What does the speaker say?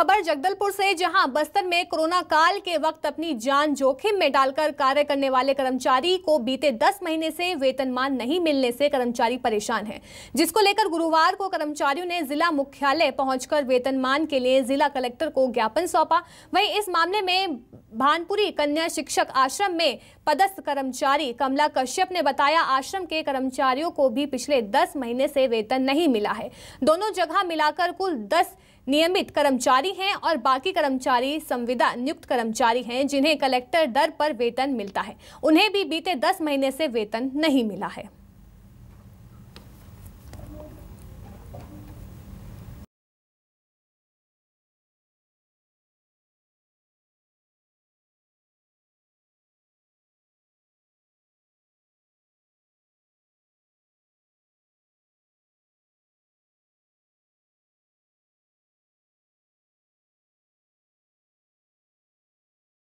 खबर जगदलपुर से जहां बस्तर में कोरोना काल के वक्त अपनी जान जोखिम में डालकर कार्य करने वाले कर्मचारी को बीते 10 महीने से वेतनमान नहीं मिलने से कर्मचारी परेशान हैं जिसको लेकर गुरुवार को कर्मचारियों ने जिला मुख्यालय पहुंचकर वेतनमान के लिए जिला कलेक्टर को ज्ञापन सौंपा वहीं इस मामले में भानपुरी कन्या शिक्षक आश्रम में पदस्थ कर्मचारी कमला कश्यप ने बताया आश्रम के कर्मचारियों को भी पिछले दस महीने से वेतन नहीं मिला है दोनों जगह मिलाकर कुल दस नियमित कर्मचारी हैं और बाकी कर्मचारी संविदा नियुक्त कर्मचारी हैं जिन्हें कलेक्टर दर पर वेतन मिलता है उन्हें भी बीते दस महीने से वेतन नहीं मिला है